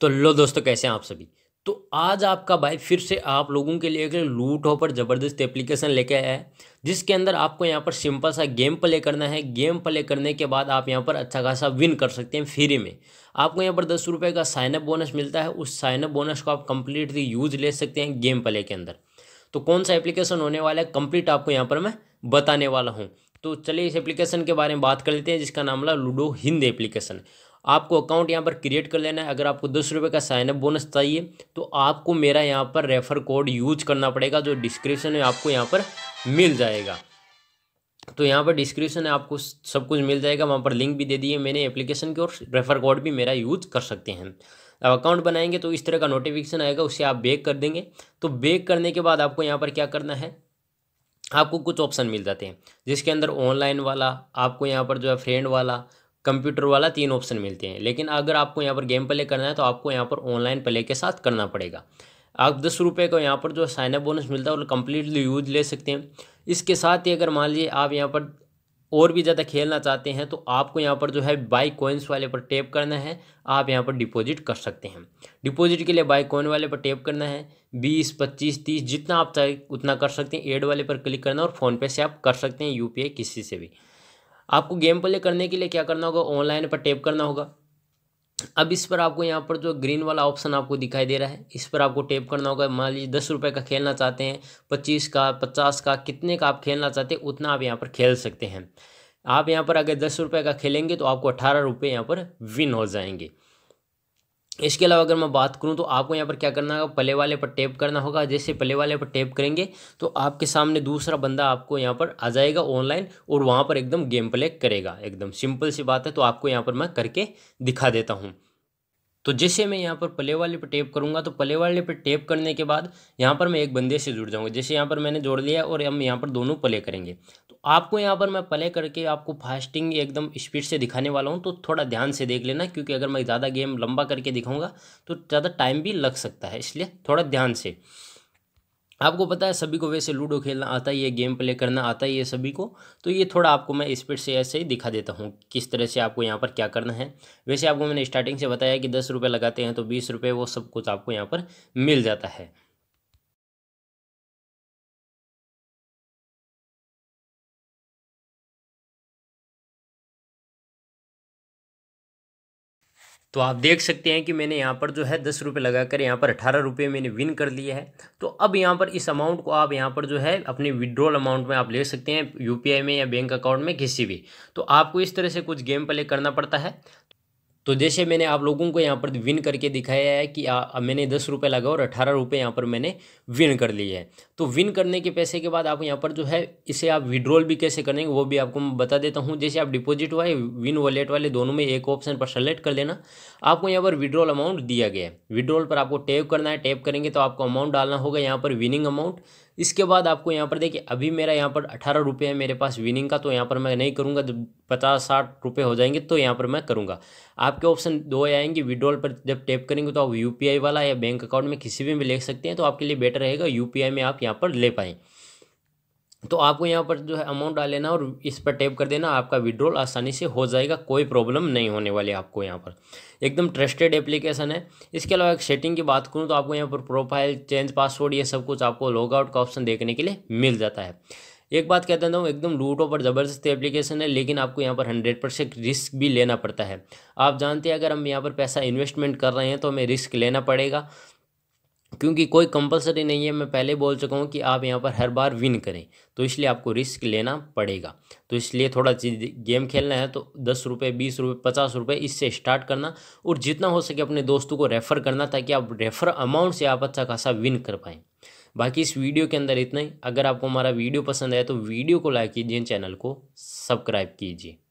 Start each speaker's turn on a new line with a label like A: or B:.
A: तो लो दोस्तों कैसे हैं आप सभी तो आज आपका भाई फिर से आप लोगों के लिए एक लूट हो पर ज़बरदस्त एप्लीकेशन लेके आया है जिसके अंदर आपको यहाँ पर सिंपल सा गेम प्ले करना है गेम प्ले करने के बाद आप यहाँ पर अच्छा खासा विन कर सकते हैं फ्री में आपको यहाँ पर दस रुपये का साइनअप बोनस मिलता है उस साइनअप बोनस को आप कम्प्लीटली यूज ले सकते हैं गेम प्ले के अंदर तो कौन सा एप्लीकेशन होने वाला है कंप्लीट आपको यहाँ पर मैं बताने वाला हूँ तो चलिए इस एप्लीकेशन के बारे में बात कर लेते हैं जिसका नाम है लूडो हिंद एप्लीकेशन आपको अकाउंट यहाँ पर क्रिएट कर लेना है अगर आपको दस रुपये का साइनअप बोनस चाहिए तो आपको मेरा यहाँ पर रेफ़र कोड यूज करना पड़ेगा जो डिस्क्रिप्शन में आपको यहाँ पर मिल जाएगा तो यहाँ पर डिस्क्रिप्शन में आपको सब कुछ मिल जाएगा वहाँ पर लिंक भी दे दिए मैंने एप्लीकेशन की और रेफ़र कोड भी मेरा यूज कर सकते हैं अब अकाउंट बनाएंगे तो इस तरह का नोटिफिकेशन आएगा उसे आप बेक कर देंगे तो बेक करने के बाद आपको यहाँ पर क्या करना है आपको कुछ ऑप्शन मिल जाते हैं जिसके अंदर ऑनलाइन वाला आपको यहाँ पर जो है फ्रेंड वाला कंप्यूटर वाला तीन ऑप्शन मिलते हैं लेकिन अगर आपको यहाँ पर गेम प्ले करना है तो आपको यहाँ पर ऑनलाइन प्ले के साथ करना पड़ेगा आप दस रुपये का यहाँ पर जो साइनअप बोनस मिलता है वो कम्प्लीटली यूज ले सकते हैं इसके साथ ही अगर मान लीजिए आप यहाँ पर और भी ज़्यादा खेलना चाहते हैं तो आपको यहाँ पर जो है बाई कॉइन्स वाले पर टैप करना है आप यहाँ पर डिपॉजिट कर सकते हैं डिपॉजिट के लिए बाई कॉइन वाले पर टैप करना है बीस पच्चीस तीस जितना आप चाहे उतना कर सकते हैं एड वाले पर क्लिक करना और फ़ोनपे से आप कर सकते हैं यू किसी से भी आपको गेम प्ले करने के लिए क्या करना होगा ऑनलाइन पर टैप करना होगा अब इस पर आपको यहाँ पर जो ग्रीन वाला ऑप्शन आपको दिखाई दे रहा है इस पर आपको टैप करना होगा मान लीजिए दस रुपये का खेलना चाहते हैं पच्चीस का पचास का कितने का आप खेलना चाहते हैं उतना आप यहाँ पर खेल सकते हैं आप यहाँ पर अगर दस रुपये का खेलेंगे तो आपको अठारह रुपये यहाँ पर विन हो जाएंगे इसके अलावा अगर मैं बात करूं तो आपको यहाँ पर क्या करना होगा पले वाले पर टैप करना होगा जैसे पले वाले पर टैप करेंगे तो आपके सामने दूसरा बंदा आपको यहाँ पर आ जाएगा ऑनलाइन और वहाँ पर एकदम गेम प्ले करेगा एकदम सिंपल सी बात है तो आपको यहाँ पर मैं करके दिखा देता हूँ तो जैसे मैं यहाँ पर प्ले वाले पर टेप करूँगा तो प्ले वाले पर टेप करने के बाद यहाँ पर मैं एक बंदे से जुड़ जाऊँगा जैसे यहाँ पर मैंने जोड़ लिया और हम यहाँ पर दोनों प्ले करेंगे तो आपको यहाँ पर मैं प्ले करके आपको फास्टिंग एकदम स्पीड से दिखाने वाला हूँ तो थोड़ा ध्यान से देख लेना क्योंकि अगर मैं ज़्यादा गेम लंबा करके दिखाऊँगा तो ज़्यादा टाइम भी लग सकता है इसलिए थोड़ा ध्यान से आपको पता है सभी को वैसे लूडो खेलना आता ही है गेम प्ले करना आता ही है सभी को तो ये थोड़ा आपको मैं स्पीड से ऐसे ही दिखा देता हूँ किस तरह से आपको यहाँ पर क्या करना है वैसे आपको मैंने स्टार्टिंग से बताया कि दस रुपये लगाते हैं तो बीस रुपये वो सब कुछ आपको यहाँ पर मिल जाता है तो आप देख सकते हैं कि मैंने यहाँ पर जो है दस रुपये लगा कर यहाँ पर अठारह रुपये मैंने विन कर लिया है तो अब यहाँ पर इस अमाउंट को आप यहाँ पर जो है अपने विड्रॉल अमाउंट में आप ले सकते हैं यूपीआई में या बैंक अकाउंट में किसी भी तो आपको इस तरह से कुछ गेम प्ले करना पड़ता है तो जैसे मैंने आप लोगों को यहाँ पर विन करके दिखाया है कि आ, मैंने दस रुपये लगा और अठारह रुपये यहाँ पर मैंने विन कर लिए है तो विन करने के पैसे के बाद आप यहाँ पर जो है इसे आप विड्रॉल भी कैसे करेंगे वो भी आपको मैं बता देता हूँ जैसे आप डिपॉजिट वाले विन वॉलेट वाले दोनों में एक ऑप्शन पर सेलेक्ट कर लेना आपको यहाँ पर विड्रॉल अमाउंट दिया गया है विड्रॉल पर आपको टैप करना है टैप करेंगे तो आपको अमाउंट डालना होगा यहाँ पर विनिंग अमाउंट इसके बाद आपको यहाँ पर देखिए अभी मेरा यहाँ पर अठारह रुपये है मेरे पास विनिंग का तो यहाँ पर मैं नहीं करूँगा जब पचास साठ रुपये हो जाएंगे तो यहाँ पर मैं करूँगा आपके ऑप्शन दो आएंगे विड्रॉल पर जब टैप करेंगे तो आप यू वाला या बैंक अकाउंट में किसी भी में ले सकते हैं तो आपके लिए बेटर रहेगा यू में आप यहाँ पर ले पाएँ तो आपको यहाँ पर जो है अमाउंट डाल लेना और इस पर टैप कर देना आपका विड्रॉल आसानी से हो जाएगा कोई प्रॉब्लम नहीं होने वाली आपको यहाँ पर एकदम ट्रस्टेड एप्लीकेशन है इसके अलावा एक सेटिंग की बात करूँ तो आपको यहाँ पर प्रोफाइल चेंज पासवर्ड ये सब कुछ आपको आउट का ऑप्शन देखने के लिए मिल जाता है एक बात कहता हूँ एकदम लूटो पर ज़बरदस्त एप्लीकेशन है लेकिन आपको यहाँ पर हंड्रेड परसेंट रिस्क भी लेना पड़ता है आप जानते हैं अगर हम यहाँ पर पैसा इन्वेस्टमेंट कर रहे हैं तो हमें रिस्क लेना पड़ेगा क्योंकि कोई कंपलसरी नहीं है मैं पहले बोल चुका हूँ कि आप यहाँ पर हर बार विन करें तो इसलिए आपको रिस्क लेना पड़ेगा तो इसलिए थोड़ा चीज गेम खेलना है तो दस रुपये बीस रुपये पचास रुपये इससे स्टार्ट करना और जितना हो सके अपने दोस्तों को रेफ़र करना ताकि आप रेफ़र अमाउंट से आप अच्छा खासा विन कर पाएँ बाकी इस वीडियो के अंदर इतना ही अगर आपको हमारा वीडियो पसंद आए तो वीडियो को लाइक कीजिए चैनल को सब्सक्राइब कीजिए